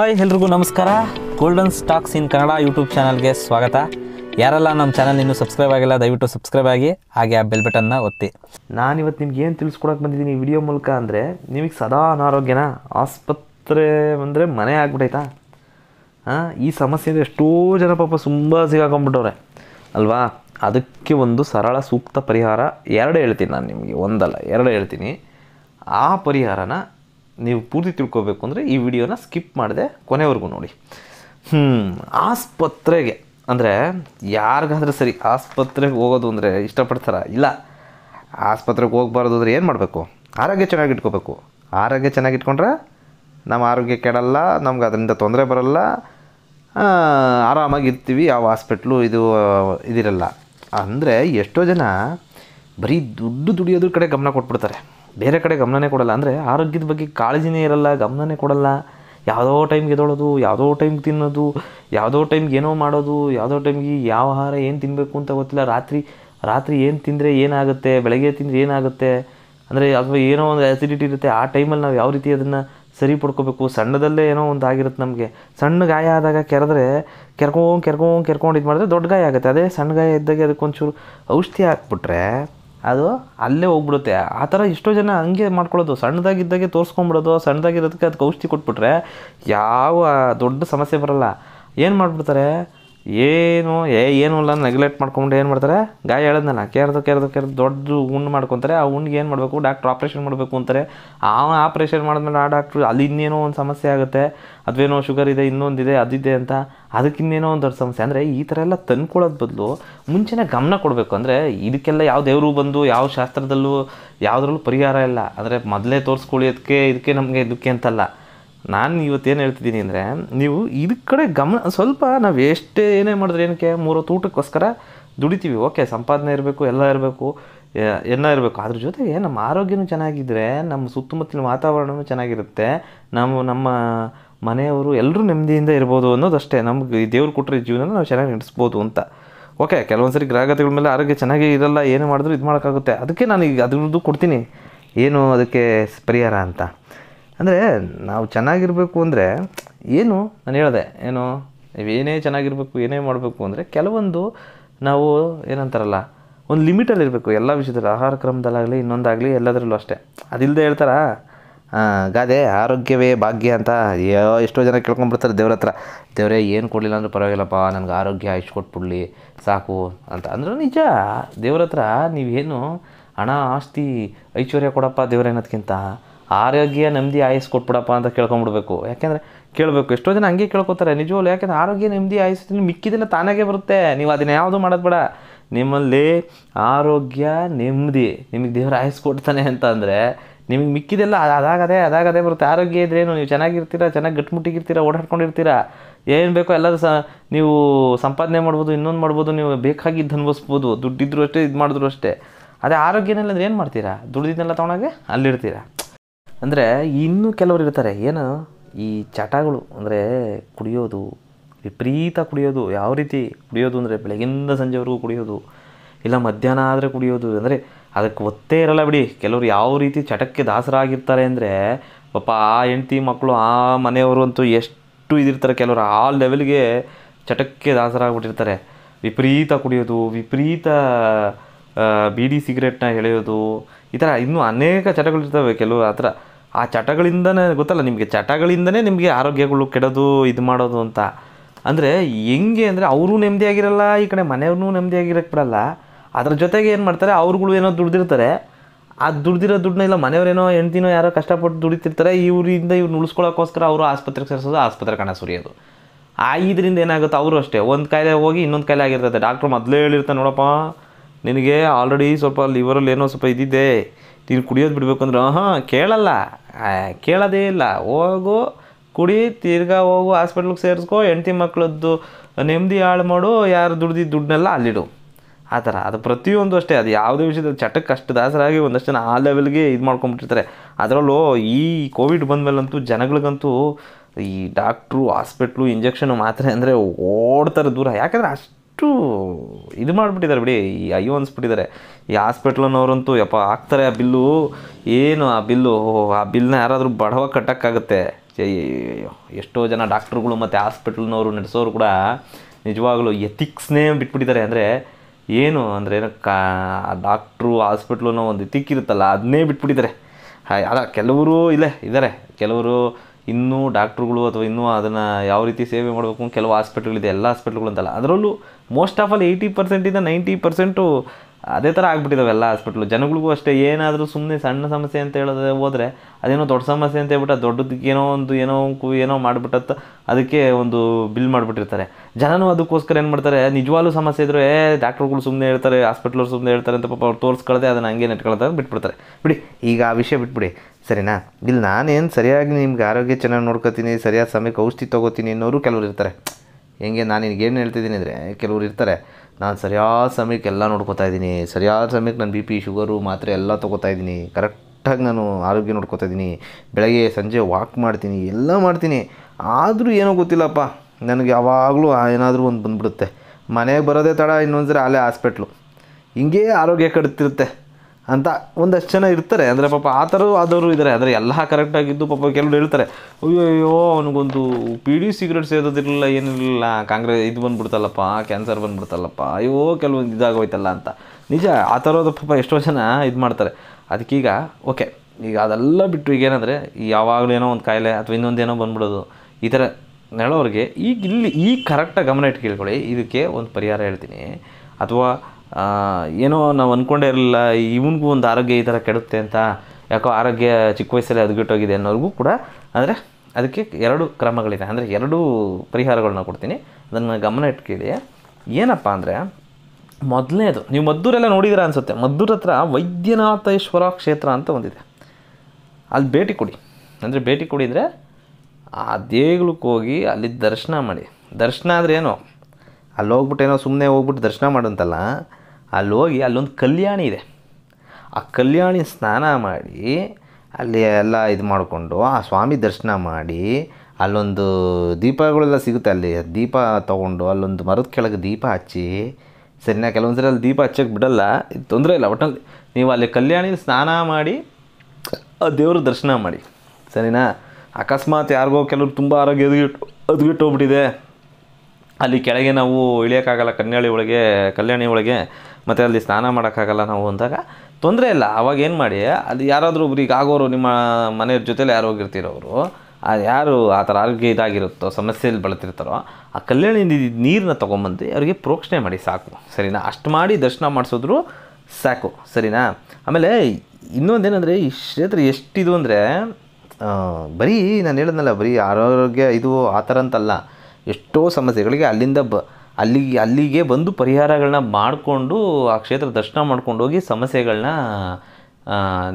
hi ಎಲ್ರಿಗೂ ನಮಸ್ಕಾರ golden stocks in Kannada YouTube ಚಾನಲ್ಗೆ ಸ್ವಾಗತ ಯಾರೆಲ್ಲ ನಮ್ಮ ಚಾನಲ್ ಇನ್ನೂ ಸಬ್ಸ್ಕ್ರೈಬ್ ಆಗಿಲ್ಲ ದಯವಿಟ್ಟು ಸಬ್ಸ್ಕ್ರೈಬ್ ಆಗಿ ಹಾಗೆ ಆ ಬೆಲ್ ಬಟನ್ನ ಒತ್ತಿ ನಾನಿವತ್ತು ನಿಮ್ಗೆ ಏನು ತಿಳಿಸ್ಕೊಡೋಕೆ ಬಂದಿದ್ದೀನಿ ವಿಡಿಯೋ ಮೂಲಕ ಅಂದರೆ ನಿಮಗೆ ಸದಾ ಅನಾರೋಗ್ಯನ ಆಸ್ಪತ್ರೆ ಅಂದರೆ ಮನೆ ಆಗ್ಬಿಟ್ಟೈತಾ ಹಾಂ ಈ ಸಮಸ್ಯೆಯಿಂದ ಎಷ್ಟೋ ಜನ ಪಾಪ ತುಂಬ ಸಿಗಾಕೊಂಡ್ಬಿಟ್ಟವ್ರೆ ಅಲ್ವಾ ಅದಕ್ಕೆ ಒಂದು ಸರಳ ಸೂಕ್ತ ಪರಿಹಾರ ಎರಡು ಹೇಳ್ತೀನಿ ನಾನು ನಿಮಗೆ ಒಂದಲ್ಲ ಎರಡು ಹೇಳ್ತೀನಿ ಆ ಪರಿಹಾರನ ನೀವು ಪೂರ್ತಿ ತಿಳ್ಕೊಬೇಕು ಅಂದರೆ ಈ ವಿಡಿಯೋನ ಸ್ಕಿಪ್ ಮಾಡಿದೆ ಕೊನೆವರೆಗೂ ನೋಡಿ ಹ್ಞೂ ಆಸ್ಪತ್ರೆಗೆ ಅಂದರೆ ಯಾರಿಗಾದ್ರೂ ಸರಿ ಆಸ್ಪತ್ರೆಗೆ ಹೋಗೋದು ಅಂದರೆ ಇಷ್ಟಪಡ್ತಾರ ಇಲ್ಲ ಆಸ್ಪತ್ರೆಗೆ ಹೋಗ್ಬಾರ್ದು ಅಂದರೆ ಏನು ಮಾಡಬೇಕು ಆರೋಗ್ಯ ಚೆನ್ನಾಗಿಟ್ಕೋಬೇಕು ಆರೋಗ್ಯ ಚೆನ್ನಾಗಿಟ್ಕೊಂಡ್ರೆ ನಮ್ಮ ಆರೋಗ್ಯ ಕೆಡಲ್ಲ ನಮ್ಗೆ ಅದರಿಂದ ತೊಂದರೆ ಬರಲ್ಲ ಆರಾಮಾಗಿರ್ತೀವಿ ಯಾವ ಹಾಸ್ಪಿಟ್ಲು ಇದು ಇದಿರಲ್ಲ ಅಂದರೆ ಎಷ್ಟೋ ಜನ ಬರೀ ದುಡ್ಡು ದುಡಿಯೋದ್ರ ಕಡೆ ಗಮನ ಕೊಟ್ಬಿಡ್ತಾರೆ ಬೇರೆ ಕಡೆ ಗಮನನೇ ಕೊಡಲ್ಲ ಅಂದರೆ ಆರೋಗ್ಯದ ಬಗ್ಗೆ ಕಾಳಜಿನೇ ಇರಲ್ಲ ಗಮನನೇ ಕೊಡಲ್ಲ ಯಾವುದೋ ಟೈಮ್ಗೆ ಎದೊಳೋದು ಯಾವುದೋ ಟೈಮ್ಗೆ ತಿನ್ನೋದು ಯಾವುದೋ ಟೈಮ್ಗೆ ಏನೋ ಮಾಡೋದು ಯಾವುದೋ ಟೈಮ್ಗೆ ಯಾವ ಆಹಾರ ಏನು ತಿನ್ನಬೇಕು ಅಂತ ಗೊತ್ತಿಲ್ಲ ರಾತ್ರಿ ರಾತ್ರಿ ಏನು ತಿಂದರೆ ಏನಾಗುತ್ತೆ ಬೆಳಗ್ಗೆ ತಿಂದರೆ ಏನಾಗುತ್ತೆ ಅಂದರೆ ಅಥವಾ ಏನೋ ಒಂದು ಆ್ಯಸಿಡಿಟಿ ಇರುತ್ತೆ ಆ ಟೈಮಲ್ಲಿ ನಾವು ಯಾವ ರೀತಿ ಅದನ್ನು ಸರಿ ಪಡ್ಕೋಬೇಕು ಸಣ್ಣದಲ್ಲೇ ಏನೋ ಒಂದು ಆಗಿರುತ್ತೆ ನಮಗೆ ಸಣ್ಣ ಗಾಯ ಆದಾಗ ಕೆರೆದ್ರೆ ಕೆರ್ಕೊಂಡು ಕೆರ್ಕೊಂಡು ಕೆರ್ಕೊಂಡು ಇದು ಮಾಡಿದ್ರೆ ದೊಡ್ಡ ಗಾಯ ಆಗುತ್ತೆ ಅದೇ ಸಣ್ಣ ಗಾಯ ಇದ್ದಾಗ ಅದಕ್ಕೊಂಚೂರು ಔಷಧಿ ಹಾಕ್ಬಿಟ್ರೆ ಅದು ಅಲ್ಲೇ ಹೋಗ್ಬಿಡುತ್ತೆ ಆ ಥರ ಎಷ್ಟೋ ಜನ ಹಂಗೆ ಮಾಡ್ಕೊಳ್ಳೋದು ಸಣ್ಣದಾಗಿದ್ದಾಗೆ ತೋರಿಸ್ಕೊಂಬಿಡೋದು ಸಣ್ಣದಾಗಿರೋದಕ್ಕೆ ಅದಕ್ಕೆ ಔಷಧಿ ಕೊಟ್ಬಿಟ್ರೆ ಯಾವ ದೊಡ್ಡ ಸಮಸ್ಯೆ ಬರಲ್ಲ ಏನು ಮಾಡಿಬಿಡ್ತಾರೆ ಏನು ಏ ಏನು ಇಲ್ಲ ನೆಗ್ಲೆಕ್ಟ್ ಮಾಡ್ಕೊಂಡು ಏನು ಮಾಡ್ತಾರೆ ಗಾಯ ಹೇಳದ್ನಲ್ಲ ಕೆರೆದು ಕೆರೆದು ಕೆರೆದು ದೊಡ್ಡದು ಹುಣ್ಣು ಮಾಡ್ಕೊತಾರೆ ಆ ಹುಣ್ಣಿಗೆ ಏನು ಮಾಡಬೇಕು ಡಾಕ್ಟ್ರ್ ಆಪ್ರೇಷನ್ ಮಾಡಬೇಕು ಅಂತಾರೆ ಆ ಆಪ್ರೇಷನ್ ಮಾಡಿದ್ಮೇಲೆ ಆ ಡಾಕ್ಟ್ರು ಅಲ್ಲಿ ಇನ್ನೇನೋ ಒಂದು ಸಮಸ್ಯೆ ಆಗುತ್ತೆ ಅದೇನೋ ಶುಗರ್ ಇದೆ ಇನ್ನೊಂದಿದೆ ಅದಿದೆ ಅಂತ ಅದಕ್ಕಿನ್ನೇನೋ ಒಂದು ದೊಡ್ಡ ಸಮಸ್ಯೆ ಅಂದರೆ ಈ ಥರ ಎಲ್ಲ ತಂದ್ಕೊಳ್ಳೋದು ಬದಲು ಮುಂಚೆನೇ ಗಮನ ಕೊಡಬೇಕು ಅಂದರೆ ಇದಕ್ಕೆಲ್ಲ ಯಾವ ದೇವರು ಬಂದು ಯಾವ ಶಾಸ್ತ್ರದಲ್ಲೂ ಯಾವುದ್ರಲ್ಲೂ ಪರಿಹಾರ ಇಲ್ಲ ಅಂದರೆ ಮೊದಲೇ ತೋರಿಸ್ಕೊಳ್ಳಿ ಇದಕ್ಕೆ ನಮಗೆ ಇದಕ್ಕೆ ಅಂತಲ್ಲ ನಾನು ಇವತ್ತೇನು ಹೇಳ್ತಿದ್ದೀನಿ ಅಂದರೆ ನೀವು ಇದು ಕಡೆ ಗಮನ ಸ್ವಲ್ಪ ನಾವು ಎಷ್ಟೇ ಏನೇ ಮಾಡಿದ್ರೆ ಏನಕ್ಕೆ ಮೂರು ಊಟಕ್ಕೋಸ್ಕರ ದುಡಿತೀವಿ ಓಕೆ ಸಂಪಾದನೆ ಇರಬೇಕು ಎಲ್ಲ ಇರಬೇಕು ಎಲ್ಲ ಇರಬೇಕು ಅದ್ರ ಜೊತೆಗೆ ನಮ್ಮ ಆರೋಗ್ಯನೂ ಚೆನ್ನಾಗಿದ್ದರೆ ನಮ್ಮ ಸುತ್ತಮುತ್ತಲಿನ ವಾತಾವರಣವೂ ಚೆನ್ನಾಗಿರುತ್ತೆ ನಾವು ನಮ್ಮ ಮನೆಯವರು ಎಲ್ಲರೂ ನೆಮ್ಮದಿಯಿಂದ ಇರ್ಬೋದು ಅನ್ನೋದಷ್ಟೇ ನಮ್ಗೆ ದೇವ್ರು ಕೊಟ್ಟರೆ ಜೀವನ ನಾವು ಚೆನ್ನಾಗಿ ನಡೆಸ್ಬೋದು ಅಂತ ಓಕೆ ಕೆಲವೊಂದು ಸರಿ ಗ್ರಾಹಕತೆಗಳ ಮೇಲೆ ಆರೋಗ್ಯ ಚೆನ್ನಾಗೇ ಇರಲ್ಲ ಏನು ಮಾಡಿದ್ರು ಇದು ಮಾಡೋಕ್ಕಾಗುತ್ತೆ ಅದಕ್ಕೆ ನಾನು ಈಗ ಅದ್ರದ್ದು ಕೊಡ್ತೀನಿ ಏನು ಅದಕ್ಕೆ ಪರಿಹಾರ ಅಂತ ಅಂದರೆ ನಾವು ಚೆನ್ನಾಗಿರಬೇಕು ಅಂದರೆ ಏನು ನಾನು ಹೇಳಿದೆ ಏನು ಏನೇ ಚೆನ್ನಾಗಿರಬೇಕು ಏನೇ ಮಾಡಬೇಕು ಅಂದರೆ ಕೆಲವೊಂದು ನಾವು ಏನಂತಾರಲ್ಲ ಒಂದು ಲಿಮಿಟಲ್ಲಿ ಇರಬೇಕು ಎಲ್ಲ ವಿಷಯದಲ್ಲಿ ಆಹಾರ ಕ್ರಮದಲ್ಲಾಗಲಿ ಇನ್ನೊಂದಾಗಲಿ ಎಲ್ಲದರಲ್ಲೂ ಅಷ್ಟೇ ಅದಿಲ್ಲದೆ ಹೇಳ್ತಾರ ಗಾದೆ ಆರೋಗ್ಯವೇ ಭಾಗ್ಯ ಅಂತ ಯೋ ಎಷ್ಟೋ ಜನ ಕೇಳ್ಕೊಂಡ್ಬಿಡ್ತಾರೆ ದೇವ್ರ ಹತ್ರ ದೇವರೇ ಏನು ಕೊಡಲಿಲ್ಲ ಅಂದ್ರೆ ಪರವಾಗಿಲ್ಲಪ್ಪ ನನಗೆ ಆರೋಗ್ಯ ಆಯುಷ್ ಕೊಟ್ಬಿಡ್ಲಿ ಸಾಕು ಅಂತ ಅಂದ್ರೆ ನಿಜ ದೇವ್ರ ಹತ್ರ ನೀವೇನು ಹಣ ಆಸ್ತಿ ಐಶ್ವರ್ಯ ಕೊಡಪ್ಪ ದೇವ್ರ ಆರೋಗ್ಯ ನೆಮ್ಮದಿ ಆಯಸ್ಸು ಕೊಟ್ಬಿಡಪ್ಪ ಅಂತ ಕೇಳ್ಕೊಂಬಿಡ್ಬೇಕು ಯಾಕೆಂದರೆ ಕೇಳಬೇಕು ಎಷ್ಟೋ ಜನ ಹಂಗೆ ಕೇಳ್ಕೊತಾರೆ ನಿಜವಲ್ಲ ಯಾಕೆಂದರೆ ಆರೋಗ್ಯ ನೆಮ್ಮದಿ ಆಯಸ್ಸು ಮಿಕ್ಕಿದಿನ ತಾನಾಗೇ ಬರುತ್ತೆ ನೀವು ಅದನ್ನ ಯಾವುದು ಮಾಡೋದು ಬೇಡ ನಿಮ್ಮಲ್ಲಿ ಆರೋಗ್ಯ ನೆಮ್ಮದಿ ನಿಮಗೆ ದೇವರ ಆಯಸ್ಸು ಕೊಡ್ತಾನೆ ಅಂತ ಅಂದರೆ ನಿಮಗೆ ಮಿಕ್ಕಿದೆಲ್ಲ ಅದಾಗದೆ ಅದಾಗದೇ ಬರುತ್ತೆ ಆರೋಗ್ಯ ಇದ್ರೇನು ನೀವು ಚೆನ್ನಾಗಿರ್ತೀರ ಚೆನ್ನಾಗಿ ಗಟ್ಟಿಮುಟ್ಟಿಗಿರ್ತೀರ ಓಡಾಡ್ಕೊಂಡಿರ್ತೀರಾ ಏನು ಬೇಕೋ ಎಲ್ಲರೂ ಸಹ ನೀವು ಸಂಪಾದನೆ ಮಾಡ್ಬೋದು ಇನ್ನೊಂದು ಮಾಡ್ಬೋದು ನೀವು ಬೇಕಾಗಿದ್ದು ಅನ್ಬಿಸ್ಬೋದು ದುಡ್ಡಿದ್ರು ಅಷ್ಟೇ ಇದು ಮಾಡಿದ್ರು ಅಷ್ಟೇ ಅದೇ ಆರೋಗ್ಯನೆಲ್ಲ ಏನು ಮಾಡ್ತೀರಾ ದುಡ್ದಿದ್ದೆಲ್ಲ ತೊಗೊಂಡಾಗೆ ಅಲ್ಲಿರ್ತೀರ ಅಂದರೆ ಇನ್ನೂ ಕೆಲವರು ಇರ್ತಾರೆ ಏನು ಈ ಚಟಗಳು ಅಂದರೆ ಕುಡಿಯೋದು ವಿಪರೀತ ಕುಡಿಯೋದು ಯಾವ ರೀತಿ ಕುಡಿಯೋದು ಅಂದರೆ ಬೆಳಗಿಂದ ಸಂಜೆವರೆಗೂ ಕುಡಿಯೋದು ಇಲ್ಲ ಮಧ್ಯಾಹ್ನ ಆದರೆ ಕುಡಿಯೋದು ಅಂದರೆ ಅದಕ್ಕೆ ಒತ್ತೇ ಇರಲ್ಲ ಬಿಡಿ ಕೆಲವರು ಯಾವ ರೀತಿ ಚಟಕ್ಕೆ ದಾಸರಾಗಿರ್ತಾರೆ ಅಂದರೆ ಪಾಪ ಆ ಹೆಂಡ್ತಿ ಮಕ್ಕಳು ಆ ಮನೆಯವರು ಅಂತೂ ಎಷ್ಟು ಇದಿರ್ತಾರೆ ಕೆಲವರು ಆ ಲೆವೆಲ್ಗೆ ಚಟಕ್ಕೆ ದಾಸರಾಗ್ಬಿಟ್ಟಿರ್ತಾರೆ ವಿಪರೀತ ಕುಡಿಯೋದು ವಿಪರೀತ ಬೀಡಿ ಸಿಗರೇಟ್ನ ಎಳೆಯೋದು ಈ ಥರ ಇನ್ನೂ ಅನೇಕ ಚಟಗಳಿರ್ತವೆ ಕೆಲವು ಆ ಥರ ಆ ಚಟಗಳಿಂದನೇ ಗೊತ್ತಲ್ಲ ನಿಮಗೆ ಚಟಗಳಿಂದನೇ ನಿಮಗೆ ಆರೋಗ್ಯಗಳು ಕೆಡೋದು ಇದು ಮಾಡೋದು ಅಂತ ಅಂದರೆ ಹೆಂಗೆ ಅಂದರೆ ಅವರೂ ನೆಮ್ಮದಿಯಾಗಿರಲ್ಲ ಈ ಕಡೆ ಮನೆಯವ್ರು ನೆಮ್ಮದಿಯಾಗಿರಕ್ಕೆ ಬಿಡಲ್ಲ ಅದ್ರ ಜೊತೆಗೆ ಏನು ಮಾಡ್ತಾರೆ ಅವ್ರುಗಳು ಏನೋ ದುಡ್ದಿರ್ತಾರೆ ಆ ದುಡ್ದಿರೋ ದುಡ್ಡನ್ನ ಇಲ್ಲ ಮನೆಯವರೇನೋ ಹೆಂಡ್ತಿನೋ ಯಾರೋ ಕಷ್ಟಪಟ್ಟು ದುಡಿತಿರ್ತಾರೆ ಇವರಿಂದ ಇವ್ರು ಉಳಿಸ್ಕೊಳ್ಳೋಕ್ಕೋಸ್ಕರ ಅವರು ಆಸ್ಪತ್ರೆಗೆ ಸೇರಿಸೋದು ಆಸ್ಪತ್ರೆ ಕಣ ಸುರಿಯೋದು ಆ ಇದರಿಂದ ಏನಾಗುತ್ತೆ ಅವರು ಅಷ್ಟೇ ಒಂದು ಕಾಯಿಲೆ ಹೋಗಿ ಇನ್ನೊಂದು ಕಾಯಿಲೆ ಆಗಿರ್ತದೆ ಡಾಕ್ಟ್ರ್ ಮೊದಲೇ ಹೇಳಿರ್ತಾರೆ ನೋಡಪ್ಪ ನಿನಗೆ ಆಲ್ರೆಡಿ ಸ್ವಲ್ಪ ಲಿವರಲ್ಲಿ ಏನೋ ಸ್ವಲ್ಪ ಇದಿದೆ ನೀನು ಕುಡಿಯೋದು ಬಿಡಬೇಕು ಅಂದ್ರೆ ಹಾಂ ಕೇಳಲ್ಲ ಕೇಳೋದೇ ಇಲ್ಲ ಹೋಗು ಕುಡಿ ತಿರ್ಗಾ ಹೋಗು ಹಾಸ್ಪಿಟ್ಲಿಗೆ ಸೇರಿಸ್ಕೊ ಹೆಂಡ್ತಿ ಮಕ್ಕಳದ್ದು ನೆಮ್ಮದಿ ಹಾಳು ಮಾಡು ಯಾರು ದುಡ್ದಿದ್ದ ದುಡ್ಡನ್ನೆಲ್ಲ ಅಲ್ಲಿಡು ಆ ಥರ ಅದು ಪ್ರತಿಯೊಂದು ಅಷ್ಟೇ ಅದು ಯಾವುದೇ ವಿಷಯದ ಚಟಕ್ಕೆ ಅಷ್ಟು ದಾಸರಾಗಿ ಒಂದಷ್ಟು ಜನ ಆ ಲೆವೆಲ್ಗೆ ಇದು ಮಾಡ್ಕೊಂಬಿಟ್ಟಿರ್ತಾರೆ ಅದರಲ್ಲೂ ಈ ಕೋವಿಡ್ ಬಂದಮೇಲಂತೂ ಜನಗಳಿಗಂತೂ ಈ ಡಾಕ್ಟ್ರು ಹಾಸ್ಪಿಟ್ಲು ಇಂಜೆಕ್ಷನು ಮಾತ್ರ ಅಂದರೆ ಓಡ್ತಾರೆ ದೂರ ಯಾಕಂದರೆ ಅಷ್ಟು ಎಷ್ಟು ಇದು ಮಾಡಿಬಿಟ್ಟಿದ್ದಾರೆ ಬಿಡಿ ಈ ಅಯ್ಯೋ ಅನ್ಸ್ಬಿಟ್ಟಿದ್ದಾರೆ ಈ ಅನ್ನೋರಂತೂ ಯಪ್ಪ ಹಾಕ್ತಾರೆ ಆ ಬಿಲ್ಲು ಏನು ಆ ಬಿಲ್ಲು ಆ ಬಿಲ್ನ ಯಾರಾದರೂ ಬಡವ ಕಟ್ಟೋಕ್ಕಾಗುತ್ತೆ ಎಷ್ಟೋ ಜನ ಡಾಕ್ಟ್ರುಗಳು ಮತ್ತು ಹಾಸ್ಪಿಟ್ಲ್ನವರು ನಡೆಸೋರು ಕೂಡ ನಿಜವಾಗ್ಲೂ ಎಥಿಕ್ಸ್ನೇ ಬಿಟ್ಬಿಟ್ಟಿದ್ದಾರೆ ಅಂದರೆ ಏನು ಅಂದರೆ ಏನೋ ಕಾ ಡಾಕ್ಟ್ರು ಹಾಸ್ಪಿಟ್ಲನ್ನೋ ಒಂದು ಎಥಿಕ್ ಇರುತ್ತಲ್ಲ ಅದನ್ನೇ ಬಿಟ್ಬಿಟ್ಟಿದ್ದಾರೆ ಅಲ್ಲ ಕೆಲವರು ಇಲ್ಲೇ ಇದ್ದಾರೆ ಕೆಲವರು ಇನ್ನೂ ಡಾಕ್ಟ್ರುಗಳು ಅಥವಾ ಇನ್ನೂ ಅದನ್ನು ಯಾವ ರೀತಿ ಸೇವೆ ಮಾಡಬೇಕು ಕೆಲವು ಹಾಸ್ಪಿಟ್ಲ್ಗಳಿದೆ ಎಲ್ಲ ಹಾಸ್ಪಿಟ್ಲ್ಗಳು ಅಂತಲ್ಲ ಅದರಲ್ಲೂ ಮೋಸ್ಟ್ ಆಫ್ ಆಲ್ ಏಯ್ಟಿ ಪರ್ಸೆಂಟಿಂದ ನೈಂಟಿ ಪರ್ಸೆಂಟು ಅದೇ ಥರ ಆಗ್ಬಿಟ್ಟಿದ್ದಾವೆ ಎಲ್ಲ ಹಾಸ್ಪಿಟ್ಲು ಜನಗಳಿಗೂ ಅಷ್ಟೇ ಏನಾದರೂ ಸುಮ್ಮನೆ ಸಣ್ಣ ಸಮಸ್ಯೆ ಅಂತ ಹೇಳೋದೇ ಹೋದರೆ ಅದೇನೋ ದೊಡ್ಡ ಸಮಸ್ಯೆ ಅಂತ ಹೇಳ್ಬಿಟ್ಟು ದೊಡ್ಡದಕ್ಕೆ ಏನೋ ಒಂದು ಏನೋ ಏನೋ ಮಾಡಿಬಿಟ್ಟತ್ತ ಅದಕ್ಕೆ ಒಂದು ಬಿಲ್ ಮಾಡಿಬಿಟ್ಟಿರ್ತಾರೆ ಜನನೂ ಅದಕ್ಕೋಸ್ಕರ ಏನು ಮಾಡ್ತಾರೆ ನಿಜವಾಗ್ಲೂ ಸಮಸ್ಯೆ ಇದ್ದರೆ ಡಾಕ್ಟ್ರುಗಳು ಸುಮ್ಮನೆ ಹೇಳ್ತಾರೆ ಹಾಸ್ಪಿಟ್ಲವ್ರು ಸುಮ್ಮನೆ ಹೇಳ್ತಾರೆ ಅಂತ ಪಾಪ ಅವ್ರು ತೋರಿಸ್ಕೊಳ್ಳದೆ ಅದನ್ನು ಹಂಗೆ ನೆಟ್ಕೊಳ್ತಾರೆ ಬಿಟ್ಬಿಡ್ತಾರೆ ಬಿಡಿ ಈಗ ಆ ವಿಷಯ ಬಿಟ್ಬಿಡಿ ಸರಿನಾ ಇಲ್ಲಿ ನಾನೇನು ಸರಿಯಾಗಿ ನಿಮ್ಗೆ ಆರೋಗ್ಯ ಚೆನ್ನಾಗಿ ನೋಡ್ಕೋತೀನಿ ಸರಿಯಾದ ಸಮಯಕ್ಕೆ ಔಷಧಿ ತೊಗೋತೀನಿ ಅನ್ನೋರು ಕೆಲವರು ಇರ್ತಾರೆ ಹೆಂಗೆ ನಾನು ನಿನಗೇನು ಹೇಳ್ತಿದ್ದೀನಿ ಅಂದರೆ ಕೆಲವರು ಇರ್ತಾರೆ ನಾನು ಸರಿಯಾದ ಸಮಯಕ್ಕೆ ಎಲ್ಲ ನೋಡ್ಕೋತಾ ಇದ್ದೀನಿ ಸರಿಯಾದ ಸಮಯಕ್ಕೆ ನಾನು ಬಿ ಪಿ ಶುಗರು ಮಾತ್ರೆ ಎಲ್ಲ ತೊಗೋತಾ ಇದ್ದೀನಿ ಕರೆಕ್ಟಾಗಿ ನಾನು ಆರೋಗ್ಯ ನೋಡ್ಕೋತಾ ಇದ್ದೀನಿ ಬೆಳಗ್ಗೆ ಸಂಜೆ ವಾಕ್ ಮಾಡ್ತೀನಿ ಎಲ್ಲ ಮಾಡ್ತೀನಿ ಆದರೂ ಏನೋ ಗೊತ್ತಿಲ್ಲಪ್ಪ ನನಗೆ ಯಾವಾಗಲೂ ಏನಾದರೂ ಒಂದು ಬಂದುಬಿಡುತ್ತೆ ಮನೆಗೆ ಬರೋದೇ ತಡ ಇನ್ನೊಂದು ಅಲ್ಲೇ ಹಾಸ್ಪಿಟ್ಲು ಹಿಂಗೇ ಆರೋಗ್ಯ ಕಡ್ತಿರುತ್ತೆ ಅಂತ ಒಂದಷ್ಟು ಜನ ಇರ್ತಾರೆ ಅಂದರೆ ಪಾಪ ಆ ಥರ ಆದವರು ಇದ್ದಾರೆ ಆದರೆ ಎಲ್ಲ ಕರೆಕ್ಟಾಗಿದ್ದು ಪಾಪ ಕೆಲವರು ಹೇಳ್ತಾರೆ ಅಯ್ಯೋ ಅಯ್ಯೋ ಅವನಿಗೊಂದು ಡಿ ಸಿಗರೇಟ್ ಸೇದೋದಿರಲಿಲ್ಲ ಏನಿರಲಿಲ್ಲ ಕಾಂಗ್ರೆಸ್ ಇದು ಬಂದುಬಿಡ್ತಲ್ಲಪ್ಪ ಕ್ಯಾನ್ಸರ್ ಬಂದುಬಿಡ್ತಲ್ಲಪ್ಪ ಅಯ್ಯೋ ಕೆಲವೊಂದು ಇದಾಗೋಯ್ತಲ್ಲ ಅಂತ ನಿಜ ಆ ಥರ ಪಾಪ ಎಷ್ಟೋ ಜನ ಇದು ಮಾಡ್ತಾರೆ ಅದಕ್ಕೀಗ ಓಕೆ ಈಗ ಅದೆಲ್ಲ ಬಿಟ್ಟು ಈಗ ಏನಂದರೆ ಯಾವಾಗಲೂ ಏನೋ ಒಂದು ಕಾಯಿಲೆ ಅಥವಾ ಇನ್ನೊಂದೇನೋ ಬಂದ್ಬಿಡೋದು ಈ ಥರ ನೆಳೋರಿಗೆ ಈಗ ಇಲ್ಲಿ ಈ ಕರೆಕ್ಟಾಗಿ ಗಮನ ಇಟ್ಟು ಕೇಳ್ಕೊಳ್ಳಿ ಇದಕ್ಕೆ ಒಂದು ಪರಿಹಾರ ಹೇಳ್ತೀನಿ ಅಥವಾ ಏನೋ ನಾವು ಅಂದ್ಕೊಂಡೇ ಇರಲಿಲ್ಲ ಇವನಿಗೂ ಒಂದು ಆರೋಗ್ಯ ಈ ಥರ ಕೆಡುತ್ತೆ ಅಂತ ಯಾಕೋ ಆರೋಗ್ಯ ಚಿಕ್ಕ ವಯಸ್ಸಲ್ಲಿ ಹೋಗಿದೆ ಅನ್ನೋರಿಗೂ ಕೂಡ ಅಂದರೆ ಅದಕ್ಕೆ ಎರಡು ಕ್ರಮಗಳಿದೆ ಅಂದರೆ ಎರಡೂ ಪರಿಹಾರಗಳನ್ನ ಕೊಡ್ತೀನಿ ಅದನ್ನು ಗಮನ ಇಟ್ಕೊಳ್ಳಿ ಏನಪ್ಪ ಅಂದರೆ ಮೊದಲನೇದು ನೀವು ಮದ್ದೂರೆಲ್ಲ ನೋಡಿದಿರ ಅನಿಸುತ್ತೆ ಮದ್ದೂರ ಹತ್ರ ವೈದ್ಯನಾಥೇಶ್ವರ ಕ್ಷೇತ್ರ ಅಂತ ಒಂದಿದೆ ಅಲ್ಲಿ ಭೇಟಿ ಕೊಡಿ ಅಂದರೆ ಭೇಟಿ ಕೊಡಿದರೆ ಆ ದೇಗುಲಕ್ಕೆ ಹೋಗಿ ಅಲ್ಲಿ ದರ್ಶನ ಮಾಡಿ ದರ್ಶನ ಆದರೆ ಏನೋ ಅಲ್ಲಿ ಹೋಗ್ಬಿಟ್ಟು ಏನೋ ಸುಮ್ಮನೆ ಹೋಗ್ಬಿಟ್ಟು ದರ್ಶನ ಮಾಡೋಂತಲ್ಲ ಅಲ್ಲಿ ಹೋಗಿ ಅಲ್ಲೊಂದು ಕಲ್ಯಾಣಿ ಇದೆ ಆ ಕಲ್ಯಾಣಿ ಸ್ನಾನ ಮಾಡಿ ಅಲ್ಲಿ ಎಲ್ಲ ಇದು ಮಾಡಿಕೊಂಡು ಆ ಸ್ವಾಮಿ ದರ್ಶನ ಮಾಡಿ ಅಲ್ಲೊಂದು ದೀಪಗಳೆಲ್ಲ ಸಿಗುತ್ತೆ ಅಲ್ಲಿ ದೀಪ ತೊಗೊಂಡು ಅಲ್ಲೊಂದು ಮರದ ಕೆಳಗೆ ದೀಪ ಹಚ್ಚಿ ಸರಿನಾ ಕೆಲವೊಂದು ಅಲ್ಲಿ ದೀಪ ಹಚ್ಚೋಕ್ಕೆ ಬಿಡಲ್ಲ ಇದು ತೊಂದರೆ ಇಲ್ಲ ಒಟ್ಟಲ್ಲಿ ನೀವು ಅಲ್ಲಿ ಕಲ್ಯಾಣಿ ಸ್ನಾನ ಮಾಡಿ ಆ ದೇವ್ರ ದರ್ಶನ ಮಾಡಿ ಸರಿನಾ ಅಕಸ್ಮಾತ್ ಯಾರಿಗೋ ಕೆಲವ್ರು ತುಂಬ ಆರೋಗ್ಯ ಎದುಗಿಟ್ಟು ಅದುಗಿಟ್ಟು ಹೋಗ್ಬಿಟ್ಟಿದೆ ಅಲ್ಲಿ ಕೆಳಗೆ ನಾವು ಇಳಿಯೋಕ್ಕಾಗಲ್ಲ ಕನ್ಯಾಳಿ ಒಳಗೆ ಕಲ್ಯಾಣಿ ಒಳಗೆ ಮತ್ತು ಅಲ್ಲಿ ಸ್ನಾನ ಮಾಡೋಕ್ಕಾಗಲ್ಲ ನಾವು ಅಂದಾಗ ತೊಂದರೆ ಇಲ್ಲ ಅವಾಗ ಏನು ಮಾಡಿ ಅಲ್ಲಿ ಯಾರಾದರೂ ಒಬ್ರಿಗೆ ಆಗೋರು ನಿಮ್ಮ ಮನೆಯವ್ರ ಜೊತೆಲಿ ಯಾರು ಹೋಗಿರ್ತೀರೋ ಅವರು ಯಾರು ಆ ಥರ ಆರೋಗ್ಯ ಇದಾಗಿರುತ್ತೋ ಸಮಸ್ಯೆಯಲ್ಲಿ ಬಳತಿರ್ತಾರೋ ಆ ಕಲ್ಯಾಣಿ ನೀರನ್ನ ತೊಗೊಂಬಂದು ಅವರಿಗೆ ಪ್ರೋಕ್ಷಣೆ ಮಾಡಿ ಸಾಕು ಸರಿನಾ ಅಷ್ಟು ಮಾಡಿ ದರ್ಶನ ಮಾಡಿಸಿದ್ರು ಸಾಕು ಸರಿನಾ ಆಮೇಲೆ ಇನ್ನೊಂದೇನೆಂದರೆ ಈ ಕ್ಷೇತ್ರ ಎಷ್ಟಿದು ಅಂದರೆ ಬರೀ ನಾನು ಹೇಳಿದ್ನಲ್ಲ ಬರೀ ಆರೋಗ್ಯ ಇದು ಆ ಥರ ಅಂತಲ್ಲ ಎಷ್ಟೋ ಸಮಸ್ಯೆಗಳಿಗೆ ಅಲ್ಲಿಂದ ಬ ಅಲ್ಲಿಗೆ ಅಲ್ಲಿಗೆ ಬಂದು ಪರಿಹಾರಗಳನ್ನ ಮಾಡಿಕೊಂಡು ಆ ಕ್ಷೇತ್ರ ದರ್ಶನ ಮಾಡ್ಕೊಂಡು ಹೋಗಿ ಸಮಸ್ಯೆಗಳನ್ನ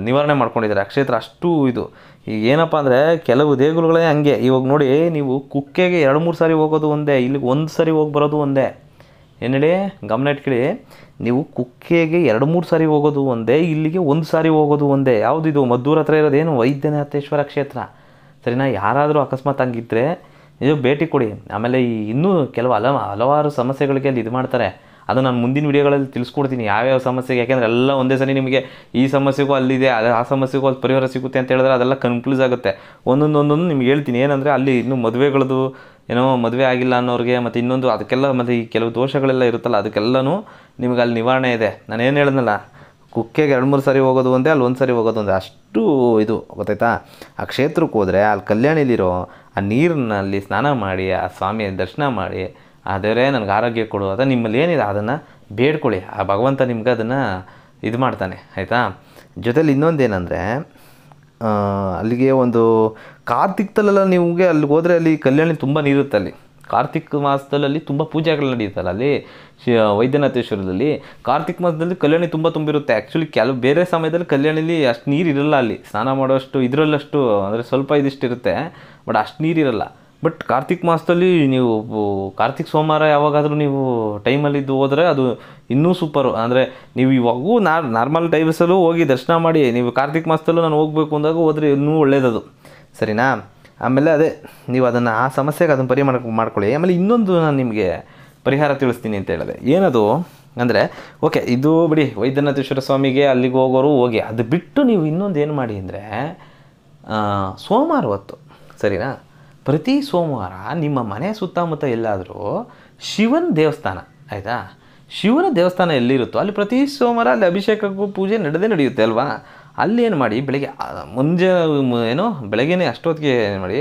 ನಿವಾರಣೆ ಮಾಡ್ಕೊಂಡಿದ್ದಾರೆ ಆ ಕ್ಷೇತ್ರ ಅಷ್ಟು ಇದು ಈಗ ಏನಪ್ಪ ಅಂದರೆ ಕೆಲವು ದೇಗುಲಗಳೇ ಹಂಗೆ ಇವಾಗ ನೋಡಿ ನೀವು ಕುಕ್ಕೆಗೆ ಎರಡು ಮೂರು ಸಾರಿ ಹೋಗೋದು ಒಂದೇ ಇಲ್ಲಿಗೆ ಒಂದು ಸಾರಿ ಹೋಗಿ ಬರೋದು ಒಂದೇ ಏನು ಹೇಳಿ ಗಮನ ಇಟ್ಕೊಳ್ಳಿ ನೀವು ಕುಕ್ಕೆಗೆ ಎರಡು ಮೂರು ಸಾರಿ ಹೋಗೋದು ಒಂದೇ ಇಲ್ಲಿಗೆ ಒಂದು ಸಾರಿ ಹೋಗೋದು ಒಂದೇ ಯಾವುದಿದು ಮದ್ದೂರ ಹತ್ರ ಇರೋದೇನು ವೈದ್ಯನಾಥೇಶ್ವರ ಕ್ಷೇತ್ರ ಸರಿನಾ ಯಾರಾದರೂ ಅಕಸ್ಮಾತ್ ಹಂಗಿದ್ರೆ ಇದು ಭೇಟಿ ಕೊಡಿ ಆಮೇಲೆ ಈ ಇನ್ನೂ ಕೆಲವು ಹಲ ಹಲವಾರು ಸಮಸ್ಯೆಗಳಿಗೆ ಅಲ್ಲಿ ಇದು ಮಾಡ್ತಾರೆ ಅದು ನಾನು ಮುಂದಿನ ವೀಡಿಯೋಗಳಲ್ಲಿ ತಿಳಿಸ್ಕೊಡ್ತೀನಿ ಯಾವ್ಯಾವ ಸಮಸ್ಯೆಗೆ ಯಾಕೆಂದರೆ ಎಲ್ಲ ಒಂದೇ ಸರಿ ನಿಮಗೆ ಈ ಸಮಸ್ಯೆಗೂ ಅಲ್ಲಿದೆ ಅದು ಆ ಸಮಸ್ಯೆಗೂ ಅಲ್ಲಿ ಪರಿಹಾರ ಸಿಗುತ್ತೆ ಅಂತ ಹೇಳಿದ್ರೆ ಅದೆಲ್ಲ ಕನ್ಫ್ಯೂಸ್ ಆಗುತ್ತೆ ಒಂದೊಂದೊಂದೊಂದು ನಿಮ್ಗೆ ಹೇಳ್ತೀನಿ ಏನಂದರೆ ಅಲ್ಲಿ ಇನ್ನೂ ಮದುವೆಗಳದು ಏನೋ ಮದುವೆ ಆಗಿಲ್ಲ ಅನ್ನೋರಿಗೆ ಮತ್ತು ಇನ್ನೊಂದು ಅದಕ್ಕೆಲ್ಲ ಮತ್ತು ಈ ಕೆಲವು ದೋಷಗಳೆಲ್ಲ ಇರುತ್ತಲ್ಲ ಅದಕ್ಕೆಲ್ಲನೂ ನಿಮಗೆ ಅಲ್ಲಿ ನಿವಾರಣೆ ಇದೆ ನಾನು ಏನು ಹೇಳಿದ್ನಲ್ಲ ಕುಕ್ಕೆಗೆ ಎರಡು ಮೂರು ಸಾರಿ ಹೋಗೋದು ಒಂದೇ ಅಲ್ಲಿ ಒಂದು ಸಾರಿ ಹೋಗೋದು ಒಂದೇ ಅಷ್ಟು ಇದು ಗೊತ್ತಾಯ್ತಾ ಆ ಕ್ಷೇತ್ರಕ್ಕೆ ಹೋದರೆ ಅಲ್ಲಿ ಕಲ್ಯಾಣಿಲಿರೋ ಆ ನೀರಿನಲ್ಲಿ ಸ್ನಾನ ಮಾಡಿ ಆ ಸ್ವಾಮಿಯ ದರ್ಶನ ಮಾಡಿ ಆದರೆ ನನಗೆ ಆರೋಗ್ಯ ಕೊಡು ಅಥವಾ ನಿಮ್ಮಲ್ಲಿ ಏನಿದೆ ಅದನ್ನು ಬೇಡ್ಕೊಳ್ಳಿ ಆ ಭಗವಂತ ನಿಮ್ಗೆ ಅದನ್ನು ಇದು ಮಾಡ್ತಾನೆ ಆಯಿತಾ ಜೊತೆಲಿ ಇನ್ನೊಂದೇನೆಂದರೆ ಅಲ್ಲಿಗೆ ಒಂದು ಕಾರ್ತಿಕ್ತಲೆಲ್ಲ ನಿಮಗೆ ಅಲ್ಲಿಗೆ ಹೋದರೆ ಅಲ್ಲಿ ಕಲ್ಯಾಣಿ ತುಂಬ ನೀರುತ್ತೆ ಅಲ್ಲಿ ಕಾರ್ತಿಕ ಮಾಸದಲ್ಲಿ ತುಂಬ ಪೂಜೆಗಳು ನಡೆಯುತ್ತಲ್ಲ ಅಲ್ಲಿ ವೈದ್ಯನಾಥೇಶ್ವರದಲ್ಲಿ ಕಾರ್ತಿಕ ಮಾಸದಲ್ಲಿ ಕಲ್ಯಾಣಿ ತುಂಬ ತುಂಬಿರುತ್ತೆ ಆ್ಯಕ್ಚುಲಿ ಕೆಲವು ಬೇರೆ ಸಮಯದಲ್ಲಿ ಕಲ್ಯಾಣಿಲಿ ಅಷ್ಟು ನೀರು ಇರಲ್ಲ ಅಲ್ಲಿ ಸ್ನಾನ ಮಾಡೋಷ್ಟು ಇದರಲ್ಲಷ್ಟು ಅಂದರೆ ಸ್ವಲ್ಪ ಇದಿಷ್ಟಿರುತ್ತೆ ಬಟ್ ಅಷ್ಟು ಇರಲ್ಲ ಬಟ್ ಕಾರ್ತಿಕ ಮಾಸದಲ್ಲಿ ನೀವು ಕಾರ್ತಿಕ್ ಸೋಮವಾರ ಯಾವಾಗಾದರೂ ನೀವು ಟೈಮಲ್ಲಿದ್ದು ಹೋದರೆ ಅದು ಇನ್ನೂ ಸೂಪರು ಅಂದರೆ ನೀವು ಇವಾಗೂ ನಾರ್ ನಾರ್ಮಲ್ ಟೈಮ್ಸಲ್ಲೂ ಹೋಗಿ ದರ್ಶನ ಮಾಡಿ ನೀವು ಕಾರ್ತಿಕ ಮಾಸದಲ್ಲೂ ನಾನು ಹೋಗಬೇಕು ಅಂದಾಗ ಹೋದರೆ ಇನ್ನೂ ಒಳ್ಳೇದದು ಸರಿನಾ ಆಮೇಲೆ ಅದೇ ನೀವು ಅದನ್ನು ಆ ಸಮಸ್ಯೆಗೆ ಅದನ್ನು ಪರಿಹಾರ ಮಾಡ್ಕೊಳ್ಳಿ ಆಮೇಲೆ ಇನ್ನೊಂದು ನಾನು ನಿಮಗೆ ಪರಿಹಾರ ತಿಳಿಸ್ತೀನಿ ಅಂತ ಹೇಳಿದೆ ಏನದು ಅಂದರೆ ಓಕೆ ಇದು ಬಿಡಿ ವೈದ್ಯನಾಥೇಶ್ವರ ಸ್ವಾಮಿಗೆ ಅಲ್ಲಿಗೆ ಹೋಗೋರು ಹೋಗಿ ಅದು ಬಿಟ್ಟು ನೀವು ಇನ್ನೊಂದು ಏನು ಮಾಡಿ ಅಂದರೆ ಸೋಮವಾರ ಹೊತ್ತು ಸರಿನಾ ಪ್ರತಿ ಸೋಮವಾರ ನಿಮ್ಮ ಮನೆ ಸುತ್ತಮುತ್ತ ಎಲ್ಲಾದರೂ ಶಿವನ ದೇವಸ್ಥಾನ ಆಯಿತಾ ಶಿವನ ದೇವಸ್ಥಾನ ಎಲ್ಲಿರುತ್ತೋ ಅಲ್ಲಿ ಪ್ರತಿ ಸೋಮವಾರ ಅಲ್ಲಿ ಅಭಿಷೇಕಕ್ಕೂ ಪೂಜೆ ನಡೆದೇ ನಡೆಯುತ್ತೆ ಅಲ್ವಾ ಅಲ್ಲೇನು ಮಾಡಿ ಬೆಳಗ್ಗೆ ಮುಂಜೆ ಏನೋ ಬೆಳಗ್ಗೆನೇ ಅಷ್ಟೊತ್ತಿಗೆ ಏನು ಮಾಡಿ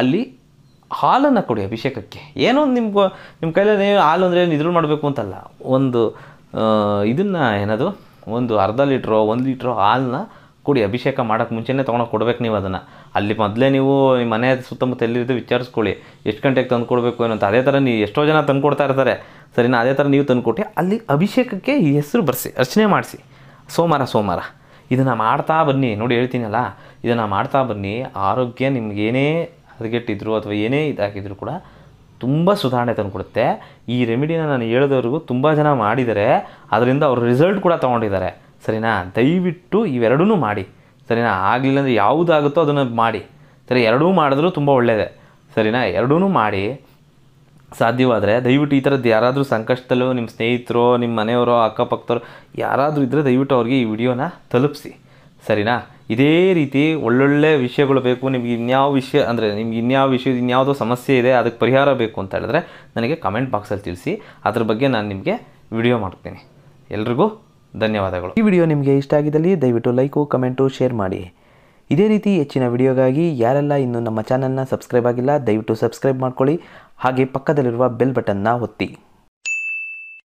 ಅಲ್ಲಿ ಹಾಲನ್ನು ಕೊಡಿ ಅಭಿಷೇಕಕ್ಕೆ ಏನೋ ನಿಮ್ಮ ನಿಮ್ಮ ಕೈಯಲ್ಲಿ ನೀವು ಹಾಲು ಅಂದರೆ ಏನು ಇದ್ರೂ ಮಾಡಬೇಕು ಅಂತಲ್ಲ ಒಂದು ಇದನ್ನು ಏನದು ಒಂದು ಅರ್ಧ ಲೀಟ್ರೋ ಒಂದು ಲೀಟ್ರೋ ಹಾಲನ್ನ ಕೊಡಿ ಅಭಿಷೇಕ ಮಾಡೋಕ್ಕೆ ಮುಂಚೆನೇ ತೊಗೊಂಡೋಗಿ ಕೊಡಬೇಕು ನೀವು ಅದನ್ನು ಅಲ್ಲಿ ಮೊದಲೇ ನೀವು ನಿಮ್ಮ ಮನೆ ಸುತ್ತಮುತ್ತ ಎಲ್ಲಿದ್ದು ವಿಚಾರಿಸ್ಕೊಳ್ಳಿ ಎಷ್ಟು ಗಂಟೆಗೆ ತಂದು ಕೊಡಬೇಕು ಏನಂತ ಅದೇ ಥರ ನೀವು ಎಷ್ಟೋ ಜನ ತಂದು ಕೊಡ್ತಾ ಇರ್ತಾರೆ ಸರಿನಾ ಅದೇ ಥರ ನೀವು ತಂದುಕೊಟ್ಟು ಅಲ್ಲಿ ಅಭಿಷೇಕಕ್ಕೆ ಈ ಹೆಸರು ಬರೆಸಿ ಅರ್ಚನೆ ಮಾಡಿಸಿ ಸೋಮವಾರ ಸೋಮವಾರ ಇದನ್ನು ಮಾಡ್ತಾ ಬನ್ನಿ ನೋಡಿ ಹೇಳ್ತೀನಲ್ಲ ಇದನ್ನು ಮಾಡ್ತಾ ಬನ್ನಿ ಆರೋಗ್ಯ ಏನೇ ಹದಗೆಟ್ಟಿದ್ರು ಅಥವಾ ಏನೇ ಇದಾಗಿದ್ರು ಕೂಡ ತುಂಬ ಸುಧಾರಣೆ ತಂದುಕೊಡುತ್ತೆ ಈ ರೆಮಿಡಿನ ನಾನು ಹೇಳಿದವ್ರಿಗೂ ತುಂಬ ಜನ ಮಾಡಿದರೆ ಅದರಿಂದ ಅವರು ರಿಸಲ್ಟ್ ಕೂಡ ತೊಗೊಂಡಿದ್ದಾರೆ ಸರಿನಾ ದಯವಿಟ್ಟು ಇವೆರಡೂ ಮಾಡಿ ಸರಿನಾ ಆಗಲಿಲ್ಲ ಅಂದರೆ ಯಾವುದಾಗುತ್ತೋ ಅದನ್ನು ಮಾಡಿ ಸರಿ ಎರಡೂ ಮಾಡಿದ್ರೂ ತುಂಬ ಒಳ್ಳೆಯದೇ ಸರಿನಾ ಎರಡೂ ಮಾಡಿ ಸಾಧ್ಯವಾದರೆ ದಯವಿಟ್ಟು ಈ ಥರದ್ದು ಯಾರಾದರೂ ಸಂಕಷ್ಟದಲ್ಲೂ ನಿಮ್ಮ ಸ್ನೇಹಿತರು ನಿಮ್ಮ ಮನೆಯವರೋ ಅಕ್ಕಪಕ್ಕದವರು ಯಾರಾದರೂ ಇದ್ದರೆ ದಯವಿಟ್ಟು ಅವ್ರಿಗೆ ಈ ವಿಡಿಯೋನ ತಲುಪಿಸಿ ಸರಿನಾ ಇದೇ ರೀತಿ ಒಳ್ಳೊಳ್ಳೆ ವಿಷಯಗಳು ಬೇಕು ನಿಮ್ಗೆ ಇನ್ಯಾವ ವಿಷಯ ಅಂದರೆ ನಿಮ್ಗೆ ಇನ್ಯಾವ ವಿಷಯ ಇನ್ಯಾವುದೋ ಸಮಸ್ಯೆ ಇದೆ ಅದಕ್ಕೆ ಪರಿಹಾರ ಬೇಕು ಅಂತ ಹೇಳಿದ್ರೆ ನನಗೆ ಕಮೆಂಟ್ ಬಾಕ್ಸಲ್ಲಿ ತಿಳಿಸಿ ಅದ್ರ ಬಗ್ಗೆ ನಾನು ನಿಮಗೆ ವಿಡಿಯೋ ಮಾಡ್ತೀನಿ ಎಲ್ರಿಗೂ ಧನ್ಯವಾದಗಳು ಈ ವಿಡಿಯೋ ನಿಮಗೆ ಇಷ್ಟ ಆಗಿದ್ದಲ್ಲಿ ದಯವಿಟ್ಟು ಲೈಕು ಕಮೆಂಟು ಶೇರ್ ಮಾಡಿ ಇದೇ ರೀತಿ ಹೆಚ್ಚಿನ ವಿಡಿಯೋಗಾಗಿ ಯಾರೆಲ್ಲ ಇನ್ನೂ ನಮ್ಮ ಚಾನಲ್ನ ಸಬ್ಸ್ಕ್ರೈಬ್ ಆಗಿಲ್ಲ ದಯವಿಟ್ಟು ಸಬ್ಸ್ಕ್ರೈಬ್ ಮಾಡ್ಕೊಳ್ಳಿ ಹಾಗೆ ಪಕ್ಕದಲ್ಲಿರುವ ಬೆಲ್ ಬಟನ್ನ ಒತ್ತಿ